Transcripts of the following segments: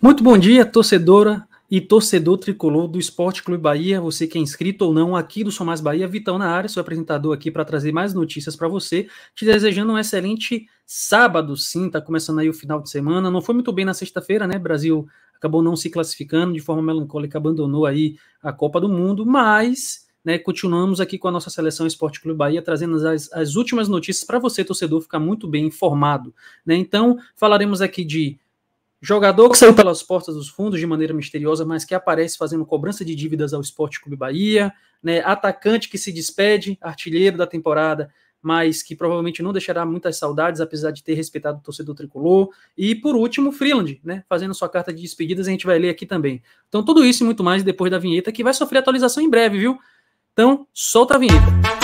Muito bom dia, torcedora e torcedor tricolor do Esporte Clube Bahia, você que é inscrito ou não aqui do Somais Bahia, Vitão na área, seu apresentador aqui para trazer mais notícias para você, te desejando um excelente sábado, sim, está começando aí o final de semana, não foi muito bem na sexta-feira, né, Brasil acabou não se classificando de forma melancólica, abandonou aí a Copa do Mundo, mas, né, continuamos aqui com a nossa seleção Esporte Clube Bahia, trazendo as, as últimas notícias para você, torcedor, ficar muito bem informado, né, então falaremos aqui de Jogador que saiu pelas portas dos fundos de maneira misteriosa, mas que aparece fazendo cobrança de dívidas ao Esporte Clube Bahia, né? Atacante que se despede, artilheiro da temporada, mas que provavelmente não deixará muitas saudades, apesar de ter respeitado o torcedor tricolor. E por último, Freeland, né? Fazendo sua carta de despedidas, a gente vai ler aqui também. Então, tudo isso e muito mais depois da vinheta, que vai sofrer atualização em breve, viu? Então, solta a vinheta.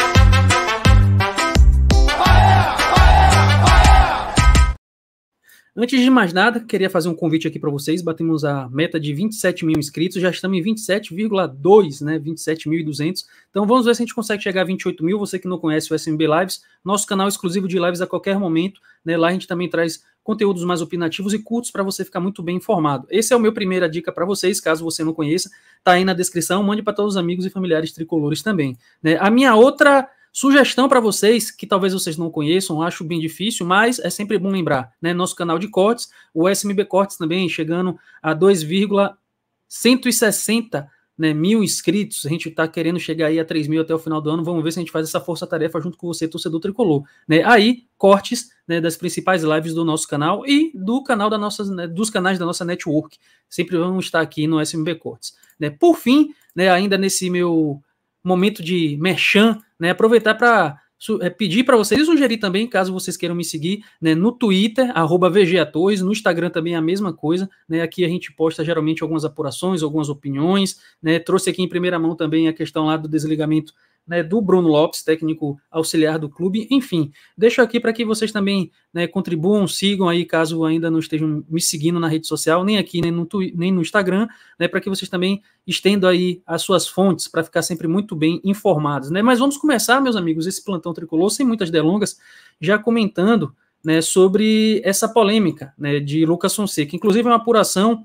Antes de mais nada, queria fazer um convite aqui para vocês. Batemos a meta de 27 mil inscritos, já estamos em 27,2, né? 27.200. Então vamos ver se a gente consegue chegar a 28 mil. Você que não conhece o SMB Lives, nosso canal exclusivo de lives a qualquer momento, né? Lá a gente também traz conteúdos mais opinativos e curtos para você ficar muito bem informado. Esse é o meu primeira dica para vocês, caso você não conheça, tá aí na descrição. Mande para todos os amigos e familiares tricolores também. Né? A minha outra Sugestão para vocês, que talvez vocês não conheçam, acho bem difícil, mas é sempre bom lembrar, né? Nosso canal de cortes, o SMB Cortes também chegando a 2,160 né, mil inscritos. A gente está querendo chegar aí a 3 mil até o final do ano. Vamos ver se a gente faz essa força-tarefa junto com você, torcedor tricolor. Né? Aí, cortes né, das principais lives do nosso canal e do canal da nossa, né, dos canais da nossa network. Sempre vamos estar aqui no SMB Cortes. Né? Por fim, né, ainda nesse meu momento de merchan né? Aproveitar para é, pedir para vocês e sugerir também, caso vocês queiram me seguir, né, no Twitter, arroba VGAtores, no Instagram também é a mesma coisa, né, aqui a gente posta geralmente algumas apurações, algumas opiniões, né, trouxe aqui em primeira mão também a questão lá do desligamento né, do Bruno Lopes, técnico auxiliar do clube. Enfim, deixo aqui para que vocês também né, contribuam, sigam aí, caso ainda não estejam me seguindo na rede social, nem aqui, nem no, Twitter, nem no Instagram, né, para que vocês também estendam aí as suas fontes para ficar sempre muito bem informados. Né? Mas vamos começar, meus amigos, esse plantão tricolor, sem muitas delongas, já comentando né, sobre essa polêmica né, de Lucas Fonseca. Inclusive, uma apuração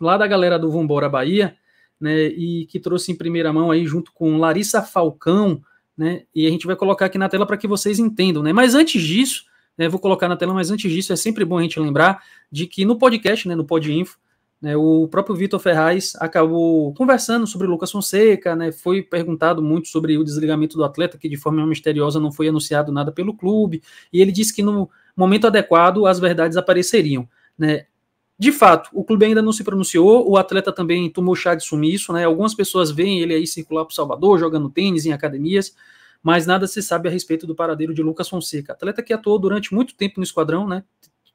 lá da galera do Vambora Bahia né, e que trouxe em primeira mão aí junto com Larissa Falcão, né, e a gente vai colocar aqui na tela para que vocês entendam, né, mas antes disso, né, vou colocar na tela, mas antes disso é sempre bom a gente lembrar de que no podcast, né, no Podinfo, né, o próprio Vitor Ferraz acabou conversando sobre o Lucas Fonseca, né, foi perguntado muito sobre o desligamento do atleta, que de forma misteriosa não foi anunciado nada pelo clube, e ele disse que no momento adequado as verdades apareceriam. Né, de fato, o clube ainda não se pronunciou, o atleta também tomou chá de sumiço, né? Algumas pessoas veem ele aí circular por Salvador, jogando tênis em academias, mas nada se sabe a respeito do paradeiro de Lucas Fonseca. Atleta que atuou durante muito tempo no esquadrão, né?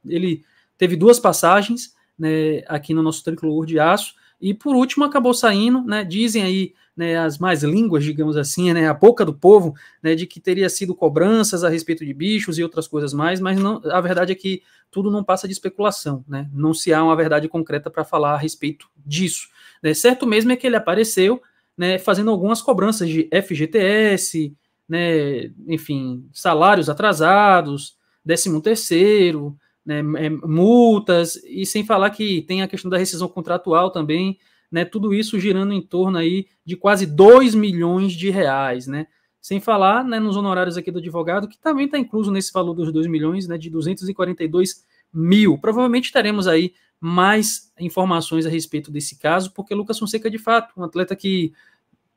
Ele teve duas passagens né, aqui no nosso tricolor de aço, e por último acabou saindo, né? Dizem aí né, as mais línguas, digamos assim, né, a boca do povo, né, de que teria sido cobranças a respeito de bichos e outras coisas mais, mas não, a verdade é que tudo não passa de especulação, né? Não se há uma verdade concreta para falar a respeito disso. Né? Certo mesmo é que ele apareceu, né, fazendo algumas cobranças de FGTS, né, enfim, salários atrasados, décimo terceiro, né, é, multas, e sem falar que tem a questão da rescisão contratual também, né, tudo isso girando em torno aí de quase 2 milhões de reais, né? Sem falar né, nos honorários aqui do advogado, que também está incluso nesse valor dos 2 milhões, né, de 242 mil. Provavelmente teremos aí mais informações a respeito desse caso, porque Lucas Fonseca, de fato, um atleta que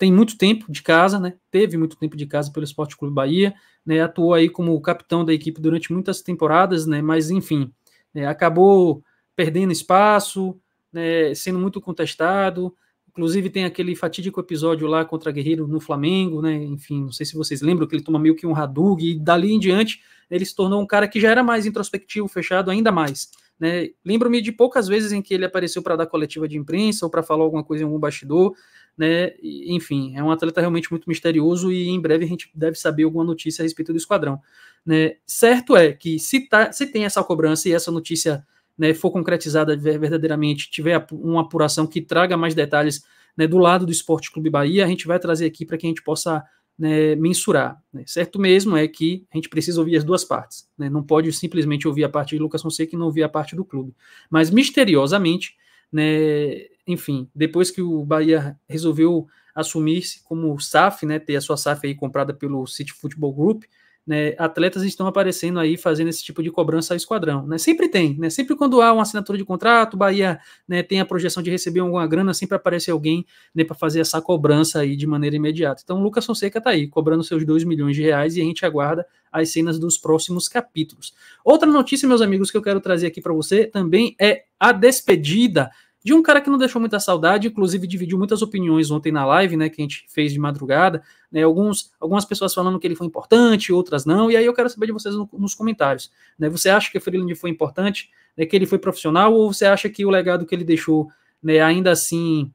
tem muito tempo de casa, né? Teve muito tempo de casa pelo Esporte Clube Bahia, né? Atuou aí como capitão da equipe durante muitas temporadas, né? Mas enfim, né? acabou perdendo espaço, né? Sendo muito contestado. Inclusive tem aquele fatídico episódio lá contra Guerreiro no Flamengo, né? Enfim, não sei se vocês lembram que ele toma meio que um Hadug e dali em diante ele se tornou um cara que já era mais introspectivo, fechado ainda mais. Né? Lembro-me de poucas vezes em que ele apareceu para dar coletiva de imprensa ou para falar alguma coisa em algum bastidor, né? Enfim, é um atleta realmente muito misterioso e em breve a gente deve saber alguma notícia a respeito do esquadrão, né? Certo é que se, tá, se tem essa cobrança e essa notícia né, for concretizada verdadeiramente, tiver uma apuração que traga mais detalhes né, do lado do Esporte Clube Bahia, a gente vai trazer aqui para que a gente possa né, mensurar. Né? Certo mesmo é que a gente precisa ouvir as duas partes. Né? Não pode simplesmente ouvir a parte de Lucas Fonseca e não ouvir a parte do clube. Mas, misteriosamente, né? Enfim, depois que o Bahia resolveu assumir-se como SAF, né, ter a sua SAF aí comprada pelo City Football Group, né, atletas estão aparecendo aí fazendo esse tipo de cobrança ao esquadrão. Né? Sempre tem, né? sempre quando há uma assinatura de contrato, o Bahia né, tem a projeção de receber alguma grana, sempre aparece alguém né, para fazer essa cobrança aí de maneira imediata. Então o Lucas Fonseca está aí, cobrando seus 2 milhões de reais e a gente aguarda as cenas dos próximos capítulos. Outra notícia, meus amigos, que eu quero trazer aqui para você também é a despedida de um cara que não deixou muita saudade, inclusive dividiu muitas opiniões ontem na live, né, que a gente fez de madrugada, né, alguns, algumas pessoas falando que ele foi importante, outras não, e aí eu quero saber de vocês no, nos comentários, né, você acha que o Freeland foi importante, né, que ele foi profissional, ou você acha que o legado que ele deixou, né, ainda assim,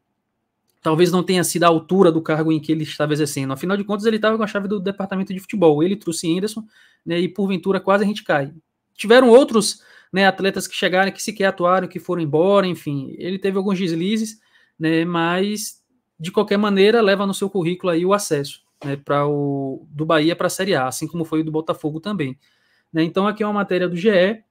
talvez não tenha sido a altura do cargo em que ele estava exercendo, afinal de contas ele estava com a chave do departamento de futebol, ele trouxe Anderson, né, e porventura quase a gente cai. Tiveram outros né, atletas que chegaram, que sequer atuaram, que foram embora, enfim. Ele teve alguns deslizes, né, mas de qualquer maneira leva no seu currículo aí o acesso né, para o do Bahia para a Série A, assim como foi o do Botafogo também. Né, então aqui é uma matéria do GE,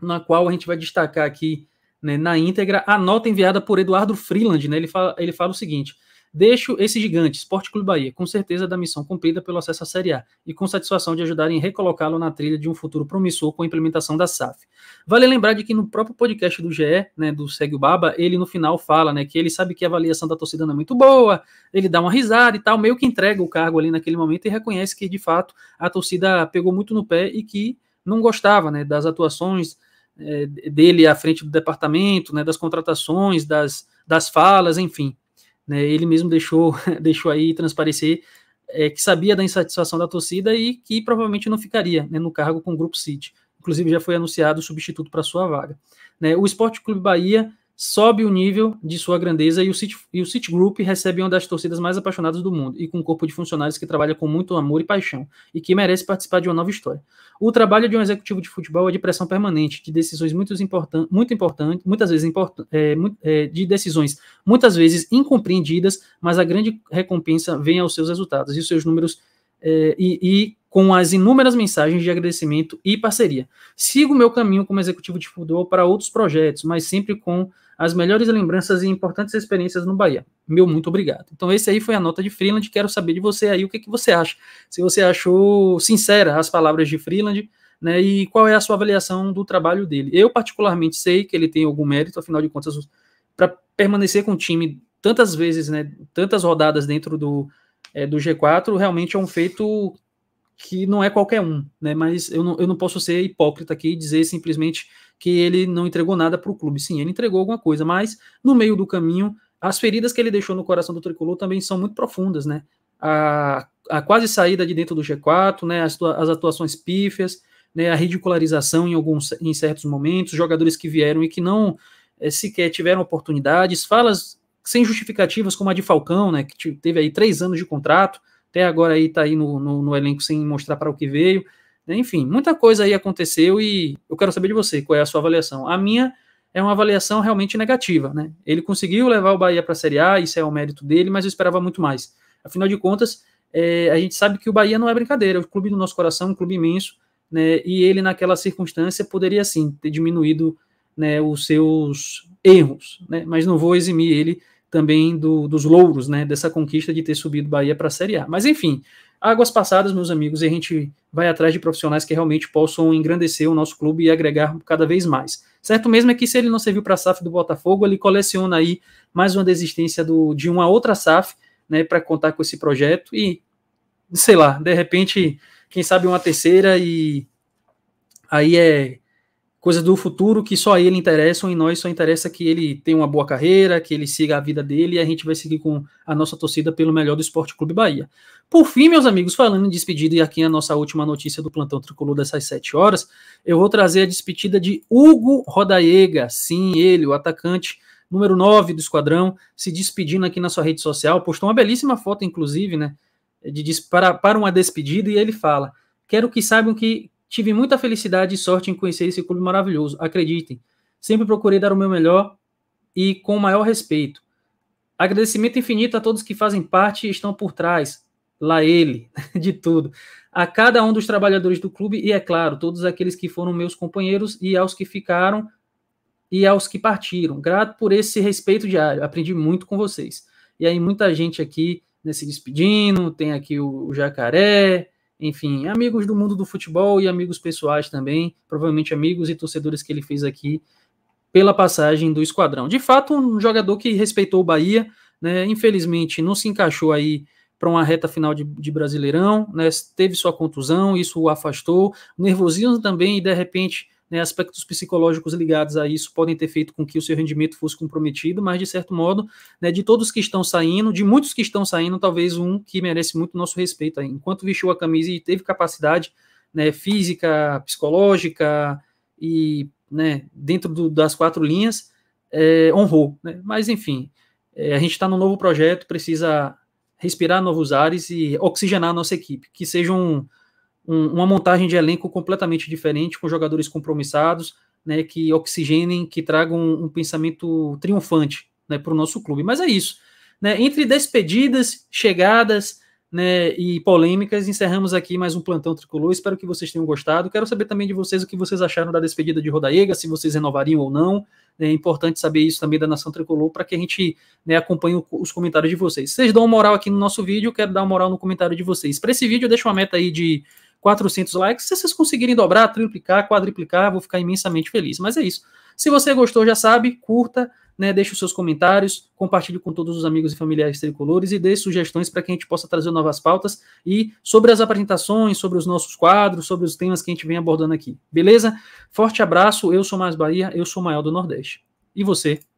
na qual a gente vai destacar aqui né, na íntegra a nota enviada por Eduardo Freeland. Né, ele, fala, ele fala o seguinte: Deixo esse gigante, Esporte Clube Bahia, com certeza da missão cumprida pelo acesso à Série A e com satisfação de ajudar em recolocá-lo na trilha de um futuro promissor com a implementação da SAF. Vale lembrar de que no próprio podcast do GE, né, do Segue o Baba, ele no final fala né, que ele sabe que a avaliação da torcida não é muito boa, ele dá uma risada e tal, meio que entrega o cargo ali naquele momento e reconhece que, de fato, a torcida pegou muito no pé e que não gostava né, das atuações é, dele à frente do departamento, né, das contratações, das, das falas, enfim. Né? Ele mesmo deixou, deixou aí transparecer é, que sabia da insatisfação da torcida e que provavelmente não ficaria né, no cargo com o Grupo City. Inclusive já foi anunciado o substituto para sua vaga. Né? O Esporte Clube Bahia sobe o nível de sua grandeza e o, City, e o Citigroup recebe uma das torcidas mais apaixonadas do mundo e com um corpo de funcionários que trabalha com muito amor e paixão e que merece participar de uma nova história. O trabalho de um executivo de futebol é de pressão permanente, de decisões muito, importan muito importantes, muitas vezes import é, é, de decisões muitas vezes incompreendidas, mas a grande recompensa vem aos seus resultados e os seus números é, e, e com as inúmeras mensagens de agradecimento e parceria. Sigo meu caminho como executivo de futebol para outros projetos, mas sempre com as melhores lembranças e importantes experiências no Bahia. Meu muito obrigado. Então, esse aí foi a nota de Freeland. Quero saber de você aí o que, que você acha. Se você achou sincera as palavras de Freeland, né? E qual é a sua avaliação do trabalho dele? Eu, particularmente, sei que ele tem algum mérito, afinal de contas, para permanecer com o time tantas vezes, né? Tantas rodadas dentro do, é, do G4, realmente é um feito que não é qualquer um, né? Mas eu não, eu não posso ser hipócrita aqui e dizer simplesmente que ele não entregou nada para o clube. Sim, ele entregou alguma coisa, mas no meio do caminho, as feridas que ele deixou no coração do tricolor também são muito profundas, né? A, a quase saída de dentro do G4, né? As, as atuações pífias, né? A ridicularização em alguns em certos momentos, jogadores que vieram e que não é, sequer tiveram oportunidades, falas sem justificativas como a de Falcão, né? Que teve aí três anos de contrato até agora aí está aí no, no, no, elenco sem mostrar para o que veio. Né, enfim, muita coisa aí aconteceu e eu quero saber de você qual é a sua avaliação. A minha é uma avaliação realmente negativa, né? Ele conseguiu levar o Bahia para a Série A, isso é o mérito dele, mas eu esperava muito mais. Afinal de contas, é, a gente sabe que o Bahia não é brincadeira, é o clube do nosso coração, um clube imenso, né? E ele naquela circunstância poderia sim ter diminuído né, os seus erros, né? Mas não vou eximir ele também do, dos louros, né, dessa conquista de ter subido Bahia para a Série A. Mas enfim, águas passadas, meus amigos, e a gente vai atrás de profissionais que realmente possam engrandecer o nosso clube e agregar cada vez mais. Certo mesmo é que se ele não serviu para a SAF do Botafogo, ele coleciona aí mais uma desistência do, de uma outra SAF, né, para contar com esse projeto e sei lá, de repente, quem sabe uma terceira e aí é coisas do futuro que só a ele interessam e nós só interessa que ele tenha uma boa carreira, que ele siga a vida dele e a gente vai seguir com a nossa torcida pelo melhor do Esporte Clube Bahia. Por fim, meus amigos, falando em despedida e aqui é a nossa última notícia do plantão tricolor dessas 7 horas, eu vou trazer a despedida de Hugo Rodaiega, sim, ele, o atacante número 9 do esquadrão, se despedindo aqui na sua rede social, postou uma belíssima foto inclusive, né, de para, para uma despedida e ele fala: "Quero que saibam que Tive muita felicidade e sorte em conhecer esse clube maravilhoso. Acreditem, sempre procurei dar o meu melhor e com o maior respeito. Agradecimento infinito a todos que fazem parte e estão por trás, lá ele, de tudo. A cada um dos trabalhadores do clube e, é claro, todos aqueles que foram meus companheiros e aos que ficaram e aos que partiram. Grato por esse respeito diário. Aprendi muito com vocês. E aí, muita gente aqui né, se despedindo, tem aqui o, o Jacaré, enfim, amigos do mundo do futebol e amigos pessoais também, provavelmente amigos e torcedores que ele fez aqui pela passagem do esquadrão. De fato, um jogador que respeitou o Bahia, né, infelizmente não se encaixou aí para uma reta final de, de Brasileirão, né, teve sua contusão, isso o afastou, nervosismo também, e de repente né, aspectos psicológicos ligados a isso podem ter feito com que o seu rendimento fosse comprometido, mas de certo modo, né, de todos que estão saindo, de muitos que estão saindo, talvez um que merece muito nosso respeito. Aí. Enquanto vestiu a camisa e teve capacidade né, física, psicológica e né, dentro do, das quatro linhas, é, honrou. Né. Mas enfim, é, a gente está num novo projeto, precisa respirar novos ares e oxigenar a nossa equipe, que seja um um, uma montagem de elenco completamente diferente, com jogadores compromissados, né, que oxigenem, que tragam um, um pensamento triunfante né, para o nosso clube. Mas é isso. Né, entre despedidas, chegadas né, e polêmicas, encerramos aqui mais um plantão tricolor. Espero que vocês tenham gostado. Quero saber também de vocês o que vocês acharam da despedida de Rodaega, se vocês renovariam ou não. É importante saber isso também da Nação Tricolor para que a gente né, acompanhe os comentários de vocês. Vocês dão moral aqui no nosso vídeo, quero dar moral no comentário de vocês. Para esse vídeo, eu deixo uma meta aí de 400 likes. Se vocês conseguirem dobrar, triplicar, quadriplicar, vou ficar imensamente feliz. Mas é isso. Se você gostou, já sabe, curta, né, deixe os seus comentários, compartilhe com todos os amigos e familiares tricolores e dê sugestões para que a gente possa trazer novas pautas e sobre as apresentações, sobre os nossos quadros, sobre os temas que a gente vem abordando aqui. Beleza? Forte abraço, eu sou Mais Bahia, eu sou o maior do Nordeste. E você?